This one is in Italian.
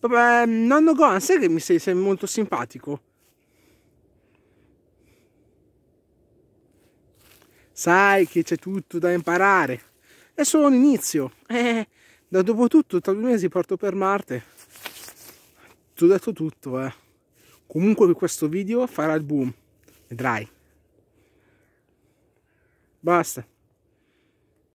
Vabbè, nonno Gohan, sai che mi sei, sei molto simpatico? Sai che c'è tutto da imparare. È solo un inizio. Eh, da dopo tutto, tra due mesi porto per Marte. Ti ho detto tutto, eh. Comunque questo video farà il boom. Vedrai. Basta.